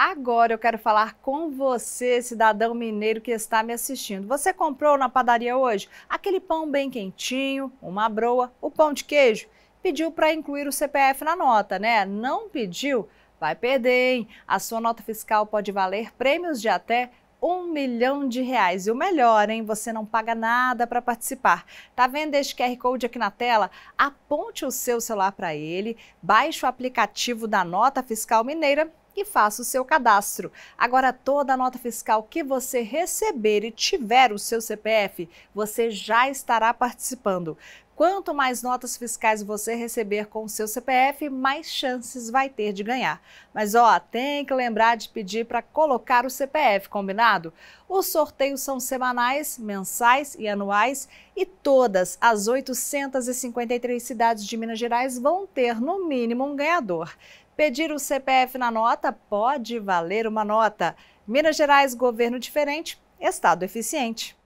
Agora eu quero falar com você, cidadão mineiro que está me assistindo. Você comprou na padaria hoje aquele pão bem quentinho, uma broa, o pão de queijo? Pediu para incluir o CPF na nota, né? Não pediu? Vai perder, hein? A sua nota fiscal pode valer prêmios de até um milhão de reais. E o melhor, hein? Você não paga nada para participar. Tá vendo este QR Code aqui na tela? Aponte o seu celular para ele, baixe o aplicativo da Nota Fiscal Mineira e faça o seu cadastro. Agora, toda a nota fiscal que você receber e tiver o seu CPF, você já estará participando. Quanto mais notas fiscais você receber com o seu CPF, mais chances vai ter de ganhar. Mas ó, tem que lembrar de pedir para colocar o CPF, combinado? Os sorteios são semanais, mensais e anuais e todas as 853 cidades de Minas Gerais vão ter no mínimo um ganhador. Pedir o CPF na nota pode valer uma nota. Minas Gerais, governo diferente, Estado eficiente.